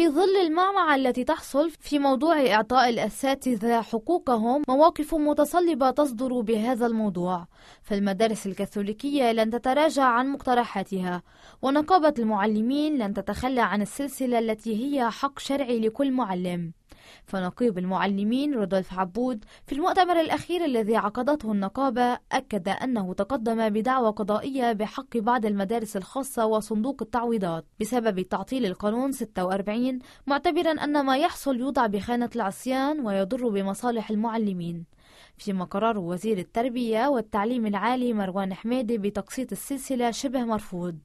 في ظل المعمعة التي تحصل في موضوع إعطاء الأساتذة حقوقهم مواقف متصلبة تصدر بهذا الموضوع فالمدارس الكاثوليكية لن تتراجع عن مقترحاتها ونقابة المعلمين لن تتخلى عن السلسلة التي هي حق شرعي لكل معلم فنقيب المعلمين رودولف عبود في المؤتمر الأخير الذي عقدته النقابة أكد أنه تقدم بدعوى قضائية بحق بعض المدارس الخاصة وصندوق التعويضات بسبب تعطيل القانون 46 معتبرا أن ما يحصل يوضع بخانة العصيان ويضر بمصالح المعلمين فيما قرار وزير التربية والتعليم العالي مروان حميدي بتقسيط السلسلة شبه مرفوض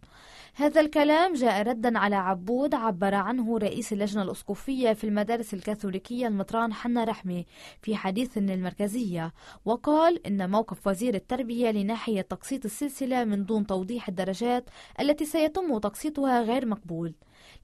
هذا الكلام جاء ردا على عبود عبر عنه رئيس اللجنة الأسقفية في المدارس الكاثوليكية المطران حنا رحمة في حديث للمركزية وقال إن موقف وزير التربية لناحية تقسيط السلسلة من دون توضيح الدرجات التي سيتم تقسيطها غير مقبول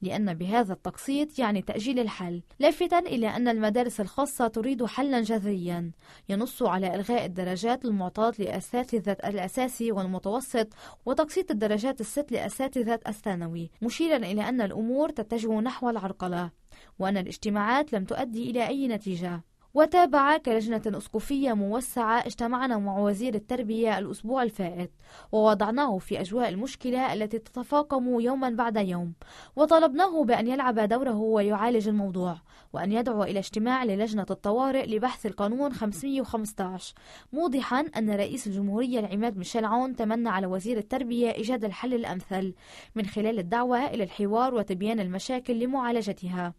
لأن بهذا التقسيط يعني تأجيل الحل لافتا إلى أن المدارس الخاصة تريد حلا جذريا ينص على إلغاء الدرجات المعطاة لأساتذة الأساسي والمتوسط وتقسيط الدرجات الست لأساتذة الثانوي مشيرا إلى أن الأمور تتجه نحو العرقلة وأن الاجتماعات لم تؤدي إلى أي نتيجة وتابع كلجنة أسقفية موسعة اجتمعنا مع وزير التربية الأسبوع الفائت ووضعناه في أجواء المشكلة التي تتفاقم يوما بعد يوم وطلبناه بأن يلعب دوره ويعالج الموضوع وأن يدعو إلى اجتماع للجنة الطوارئ لبحث القانون 515 موضحا أن رئيس الجمهورية العماد ميشيل عون تمنى على وزير التربية إيجاد الحل الأمثل من خلال الدعوة إلى الحوار وتبيان المشاكل لمعالجتها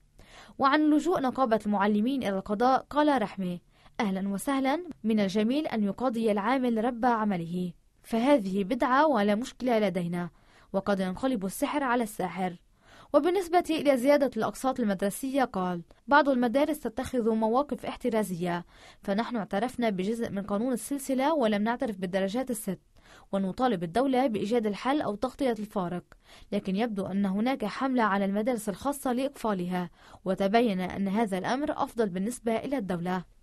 وعن لجوء نقابة المعلمين إلى القضاء قال رحمة أهلا وسهلا من الجميل أن يقاضي العامل رب عمله فهذه بدعة ولا مشكلة لدينا وقد ينقلب السحر على الساحر وبالنسبة إلى زيادة الأقساط المدرسية قال بعض المدارس تتخذ مواقف احترازية فنحن اعترفنا بجزء من قانون السلسلة ولم نعترف بالدرجات الست ونطالب الدولة بإيجاد الحل أو تغطية الفارق لكن يبدو أن هناك حملة على المدارس الخاصة لإقفالها وتبين أن هذا الأمر أفضل بالنسبة إلى الدولة